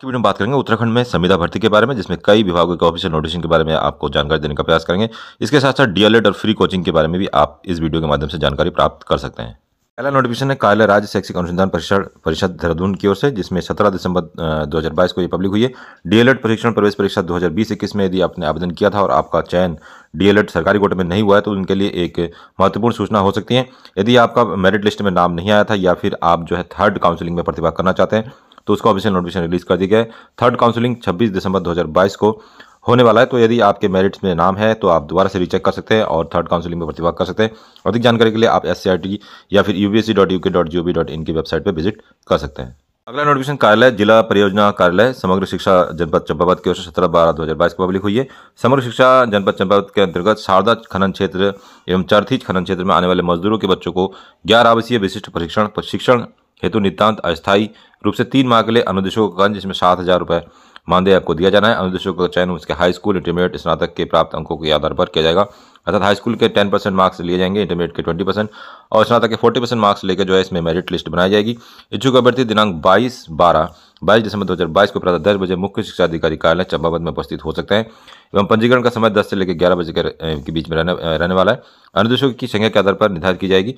की वीडियो में बात करेंगे उत्तराखंड में संविदा भर्ती के बारे में जिसमें कई विभागों के ऑफिशियल नोटिफिकेशन के बारे में आपको जानकारी देने का प्रयास करेंगे इसके साथ साथ डीएलएड और फ्री कोचिंग के बारे में भी आप इस वीडियो के माध्यम से जानकारी प्राप्त कर सकते हैं पहला नोटिफिकेशन है कार्यालय राज्य शैक्षिक अनुसंधान परिषद परिषद देहरादून की ओर से जिसमें 17 दिसंबर 2022 को ये पब्लिक हुई है डीएलएड प्रशिक्षण प्रवेश परीक्षा बीस इक्कीस में यदि आपने आवेदन किया था और आपका चयन डीएलएड सरकारी कोटे में नहीं हुआ है तो उनके लिए एक महत्वपूर्ण सूचना हो सकती है यदि आपका मेरिट लिस्ट में नाम नहीं आया था या फिर आप जो है थर्ड काउंसिलिंग में प्रतिभा करना चाहते हैं तो उसका ऑफिशियल नोटिफिकेशन रिलीज कर दिया गया थर्ड काउंसिलिंग छब्बीस दिसंबर दो को होने वाला है तो यदि आपके मेरिट्स में नाम है तो आप दोबारा से रीचेक कर सकते हैं और थर्ड काउंसिलिंग में प्रतिभाग कर सकते हैं अधिक जानकारी के लिए आप एस या फिर यू की वेबसाइट पर विजिट कर सकते हैं अगला नोटिफिकेशन कार्यालय जिला परियोजना कार्यालय समग्र शिक्षा जनपद चंपावत की ओर से सत्रह बारह दो हज़ार बाईस को पब्लिक हुई है समग्र शिक्षा जनपद चंपावत के अंतर्गत शारदा खनन क्षेत्र एवं चरथी खनन क्षेत्र में आने वाले मजदूरों के बच्चों को ग्यारह आवासीय विशिष्ट प्रशिक्षण प्रशिक्षण हेतु नितान्त अस्थायी रूप से तीन माह के लिए अनुदेशों का गंज सात हज़ार रुपये मानदेय आपको दिया जाना है अनुदेशों का चयन उसके हाई स्कूल इंटरमीडिएट स्नातक के प्राप्त अंकों के आधार पर किया जाएगा अर्थात हाई स्कूल के टेन परसेंट मार्क्स लिए जाएंगे इंटरमीडिएट के ट्वेंटी परसेंट और स्नातक के फोर्टी परसेंट मार्क्स लेकर जो है इसमें मेरिट लिस्ट बनाई जाएगी इच्छुक अभ्यर्थी दिनांक बाईस बारह बाईस दिसंबर 2022 को प्रातः दस बजे मुख्य शिक्षा अधिकारी कार्यालय चंपावत में उपस्थित हो सकते हैं एवं पंजीकरण का समय 10 से लेकर 11 बजे के बीच में रहने रहने वाला है अनुदेशों की संख्या के आधार पर निर्धारित की जाएगी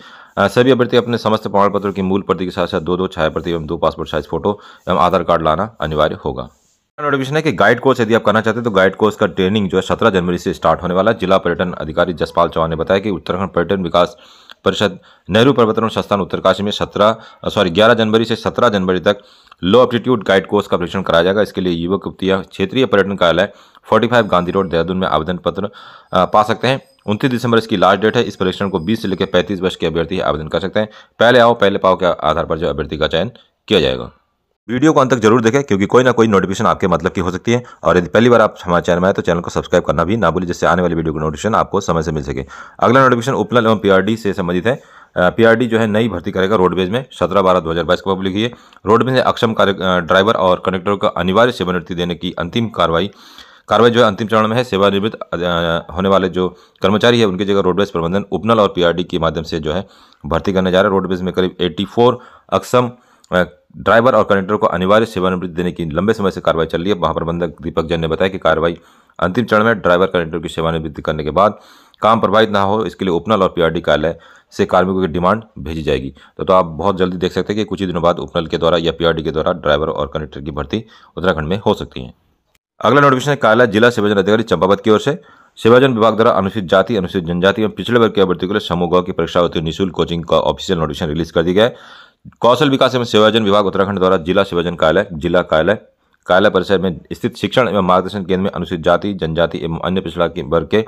सभी अभ्यर्थी अपने समस्त प्रमाण पत्रों की मूल प्रति के साथ साथ दो दो छाया प्रति एवं दो पासपोर्ट साइज फोटो एवं आधार कार्ड लाना अनिवार्य होगा नोटिफिकेशन है कि गाइड कोर्स यदि आप करना चाहते हैं तो गाइड कोर्स का ट्रेनिंग जो है सत्रह जनवरी से स्टार्ट होने वाला है जिला पर्यटन अधिकारी जसपाल चौहान ने बताया कि उत्तराखंड पर्यटन विकास परिषद नेहरू पर्वतरण संस्थान उत्तरकाशी में सत्रह सॉरी ग्यारह जनवरी से सत्रह जनवरी तक लो एप्टीट्यूड गाइड कोर्स का परीक्षण कराया जाएगा इसके लिए युवक युवतिया क्षेत्रीय पर्यटन कार्यालय 45 गांधी रोड देहरादून में आवेदन पत्र पा सकते हैं उनतीस दिसंबर इसकी लास्ट डेट है इस परीक्षण को बीस से लेकर पैंतीस वर्ष के अभ्यर्थी आवेदन कर सकते हैं पहले आओ पहले पाओ के आधार पर जो अभ्यर्थी का चयन किया जाएगा वीडियो को अंत तक जरूर देखें क्योंकि कोई ना कोई नोटिफिकेशन आपके मतलब की हो सकती है और यदि पहली बार आप हमारे चैनल में आए तो चैनल को सब्सक्राइब करना भी ना भूलें जिससे आने वाली वीडियो की नोटिफिकेशन आपको समय से मिल सके अगला नोटिफिकेशन उपनल एवं पीआरडी से संबंधित है पीआरडी जो है नई भर्ती करेगा रोडवेज में सत्रह बारह दो हज़ार बाईस को पब्लिक है रोडवेज ने अक्षम कार्य ड्राइवर और कंडक्टर को अनिवार्य सेवानिवृत्ति देने की अंतिम कार्रवाई कार्रवाई जो है अंतिम चरण में है सेवानिवृत्त होने वाले जो कर्मचारी है उनकी जगह रोडवेज प्रबंधन उपनल और पीआरडी के माध्यम से जो है भर्ती करने जा रहा है रोडवेज में करीब 84 अक्षम ड्राइवर और कंडक्टर को अनिवार्य सेवानिवृत्ति देने की लंबे समय से कार्रवाई चल रही है महाप्रबंधक दीपक जैन ने बताया कि कार्रवाई अंतिम चरण में ड्राइवर कंडक्टर की सेवानिवृत्ति करने के बाद काम प्रभावित ना हो इसके लिए उपनल और पीआरडी कार्यालय से कार्मिकों की डिमांड भेजी जाएगी तो, तो आप बहुत जल्दी देख सकते हैं कि कुछ ही दिनों बाद उपनल के द्वारा या पीआरडी के द्वारा ड्राइवर और कंडक्टर की भर्ती उत्तराखंड में हो सकती है अगला नोटिफिकेशन कार्यालय जिला सेवाजन अधिकारी चंपावत की ओर से सेवाजन विभाग द्वारा अनुसूचित जाति अनुसूचित जनजाति एवं पिछले वर्ग के अभ्यर्थियों के लिए समूह की परीक्षा होती निःशुल्क कोचिंग का ऑफिशियल नोटिफिकेशन रिलीज कर दिया गया है कौशल विकास एवं सेवायोजन विभाग उत्तराखंड द्वारा जिला सेवायोजन कार्यालय जिला कार्यालय कार्यालय परिसर में स्थित शिक्षण एवं मार्गदर्शन केंद्र में अनुसूचित जाति जनजाति एवं अन्य पिछड़ा वर्ग के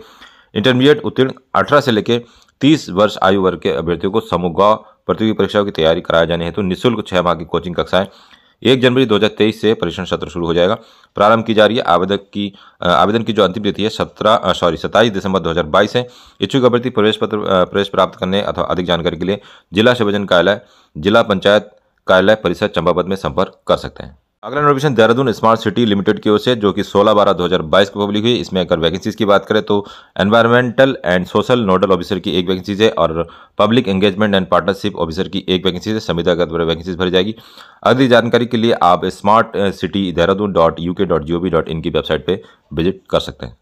इंटरमीडिएट उत्तीर्ण अठारह से लेकर तीस वर्ष आयु वर्ग के अभ्यर्थियों को समूह प्रतियोगी परीक्षाओं की तैयारी कराए जाने हेतु निःशुल्क छह माह की कोचिंग कक्षाएं एक जनवरी 2023 से परीक्षण सत्र शुरू हो जाएगा प्रारंभ की जा रही है आवेदक की आवेदन की जो अंतिम तिथि है सत्रह सॉरी सत्ताईस दिसंबर 2022 है इच्छुक अभ्यर्थी प्रवेश पत्र प्रवेश प्राप्त करने अथवा अधिक जानकारी के लिए जिला सेवजन कार्यालय जिला पंचायत कार्यालय परिसर चंपावत में संपर्क कर सकते हैं अगला notification Dehradun smart city limited की ओर से जो कि 16 बारह 2022 को पब्लिक हुई इसमें अगर वैकेंसीज की बात करें तो environmental and social nodal officer की एक वैकेंसीज है और public engagement and partnership officer की एक वैकेंसीज है संविदा के द्वारा वैकेंसीज भरी जाएगी अगली जानकारी के लिए आप smart city Dehradun dot U K dot G O V dot की वेबसाइट पर विजिट कर सकते हैं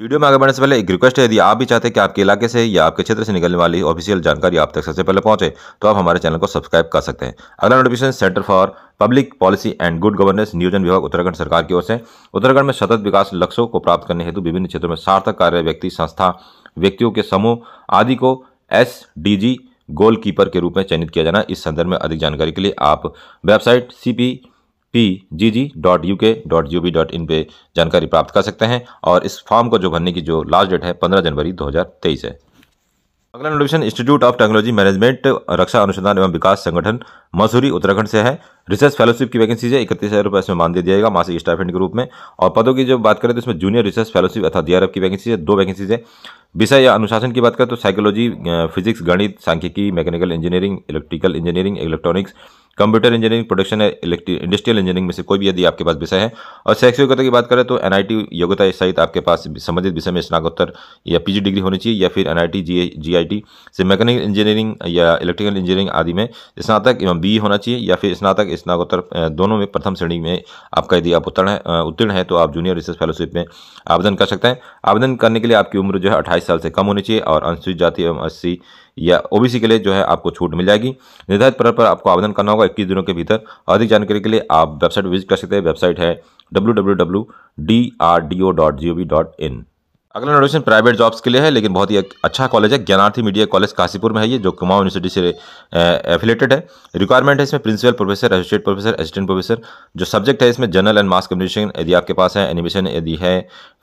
वीडियो में आगे बढ़ने से पहले एक रिक्वेस्ट है यदि आप भी चाहते हैं कि आपके इलाके से या आपके क्षेत्र से निकलने वाली ऑफिशियल जानकारी आप तक सबसे पहले पहुंचे तो आप हमारे चैनल को सब्सक्राइब कर सकते हैं अगला notification centre for public policy and good governance नियोजन विभाग उत्तराखंड सरकार की ओर से उत्तराखंड में सतत विकास लक्ष्यों को प्राप्त करने हेतु विभिन्न क्षेत्रों में सार्थक कार्य व्यक्ति संस्था व्यक्तियों के समूह आदि को एस गोलकीपर के रूप में चयनित किया जाना इस संदर्भ में अधिक जानकारी के लिए आप website C P G G dot dot dot in जानकारी प्राप्त कर सकते हैं और इस फॉर्म को जो भरने की जो लास्ट डेट है पंद्रह जनवरी दो हज़ार तेईस है अगला notification institute of technology management रक्षा अनुसंधान एवं विकास संगठन मसूरी उत्तराखंड से है रिसर्च फेलोशिप की वैकेंसी है इकतीस हज़ार रुपये इसमें मान दिया जाएगा मासिक स्टाइफेंड के रूप में और पदों की जो बात करें तो इसमें जूनियर रिसर्च फेलोशिप अर्थात डी की वैकेंसी है दो वैकेंसीज है विषय या अनुशासन की बात करें तो साइकोलॉजी फिजिक्स गणित सांख्यिकी mechanical engineering electrical engineering electronics computer engineering production है इंडस्ट्रियल इंजीनियरिंग में से कोई भी यदि आपके पास विषय है और शैक्षिक योग्यता की बात करें तो एनआईटी योग्यता सहित आपके पास संबंधित विषय में स्नाकोत्तर या पीजी डिग्री होनी चाहिए या फिर एनआईटी जीआईटी से मैकेनिकल इंजीनियरिंग या इलेक्ट्रिकल इंजीनियरिंग आदि में स्नातक एवं बी होना चाहिए या फिर स्नातक स्नातकोत्तर दोनों में प्रथम श्रेणी में आपका यदि आप उत्तीर्ण है उत्तीर्ण है तो आप जूनियर रिसर्च फेलोशिप में आवेदन कर सकते हैं आवेदन करने के लिए आपकी उम्र जो है अट्ठाईस साल से कम होनी चाहिए और अनुसूचित जाति एवं एस या ओबीसी के लिए जो है आपको छूट मिल जाएगी निर्धारित पत्र पर आपको आवेदन करना होगा इक्कीस दिनों के भीतर अधिक जानकारी के लिए आप वेबसाइट विजिट कर सकते हैं वेबसाइट है W W W D R D O dot G O V dot in अगला नोटिफिकेशन प्राइवेट जॉब्स के लिए है लेकिन बहुत ही अच्छा कॉलेज है ज्ञानार्थी मीडिया कॉलेज काशीपुर में है ये जो कुमाऊं यूनिवर्सिटी से एफिलेटेड है रिक्वायरमेंट है इसमें principal professor associate professor assistant professor जो सब्जेक्ट है इसमें जनरल एंड मास कम्युनिकेशन यदि आपके पास है एनिमेशन यदि है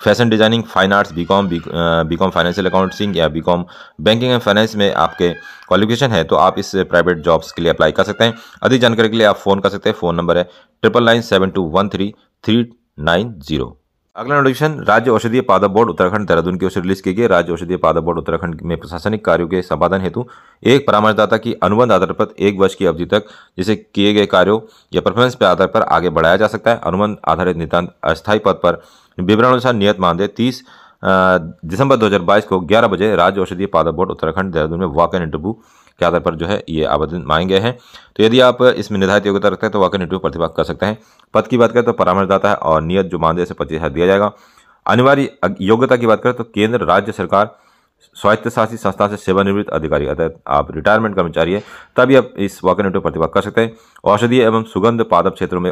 fashion designing fine arts B com B com financial accounting या B com banking and finance में आपके क्वालिफिकेशन है तो आप इस प्राइवेट जॉब्स के लिए अप्लाई कर सकते हैं अधिक जानकारी के लिए आप फ़ोन कर सकते हैं फ़ोन नंबर है triple nine seven two one three three nine zero अगला नोटिफिकेशन राज्य औषधीय पादप बोर्ड उत्तराखंड देहरादून की ओर से रिलीज की गई राज्य औषधीय पादप बोर्ड उत्तराखंड में प्रशासनिक कार्यों के संपादन हेतु एक परामर्शदाता की अनुबंध आधार पर एक वर्ष की अवधि तक जिसे किए गए कार्यों या परफॉर्मेंस पर आधार पर आगे बढ़ाया जा सकता है अनुबंध आधारित नितान अस्थायी पद पर विवरण अनुसार नियत मानदेय तीस दिसंबर दो को ग्यारह बजे राज्य औषधीय पादप बोर्ड उत्तराखंड देहरादून में वॉक एंड इंटरव्यू के आधार पर जो है ये आवेदन मांगे गए हैं तो यदि आप इसमें निर्धारित योग्यता रखते हैं तो वाकई नेटवर्क प्रतिभा कर सकते हैं पद की बात करें तो परामर्शदाता है और नियत जो मानदेय से पच्चीस दिया जाएगा अनिवार्य योग्यता की बात करें तो केंद्र राज्य सरकार शासित संस्था से सेवानिवृत्त अधिकारी अर्थात आप रिटायरमेंट कर्मचारी है तभी आप इस वॉकर में प्रतिभाग कर सकते हैं औषधीय एवं सुगंध पादप क्षेत्रों में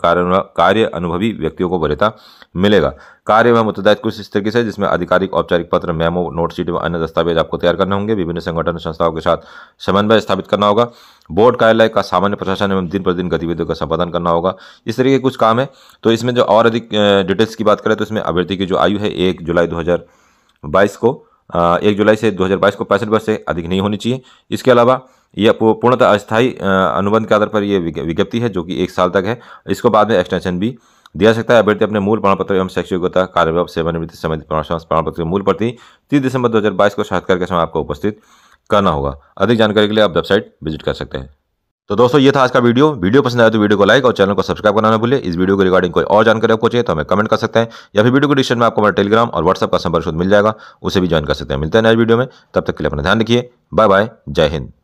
कार्य अनुभवी व्यक्तियों को वरीयता मिलेगा कार्य एवं उत्तरदायित्व कुछ इस तरीके से जिसमें आधिकारिक औपचारिक पत्र मेमो नोटशीट एवं अन्य दस्तावेज आपको तैयार करने होंगे विभिन्न संगठन संस्थाओं के साथ समन्वय स्थापित करना होगा बोर्ड कार्यालय का सामान्य प्रशासन एवं दिन प्रतिदिन गतिविधियों का संपादन करना होगा इस तरीके कुछ काम है तो इसमें जो और अधिक डिटेल्स की बात करें तो इसमें अभ्यर्थी की जो आयु है एक जुलाई दो बाईस को एक जुलाई से 2022 को पैंसठ वर्ष से अधिक नहीं होनी चाहिए इसके अलावा यह पूर्णतः अस्थायी अनुबंध के आधार पर यह विज्ञप्ति है जो कि एक साल तक है इसको बाद में एक्सटेंशन भी दिया सकता है अभ्यर्थी अपने मूल प्रमाण पत्र एवं शैक्षिक योग्यता कार्यभाव सेवानिवृत्ति संबंधित प्रमाण पत्र मूल प्रति तीस दिसंबर दो को साक्षात्कार के समय आपको उपस्थित करना होगा अधिक जानकारी के लिए आप वेबसाइट विजिट कर सकते हैं तो दोस्तों ये था आज का वीडियो वीडियो पसंद आया तो वीडियो को लाइक और चैनल को सब्सक्राइब करना ना भूले इस वीडियो के रिगार्डिंग कोई और जानकारी आपको चाहिए तो हमें कमेंट कर सकते हैं या फिर वीडियो को डिस्क्रिप्शन में आपको हमारे टेलीग्राम और व्हाट्सअप का संपर्क मिल जाएगा उसे भी ज्वाइन कर सकते हैं मिलते हैं नए वीडियो में तब तक के लिए अपना ध्यान रखिए बाय बाय जय हिंद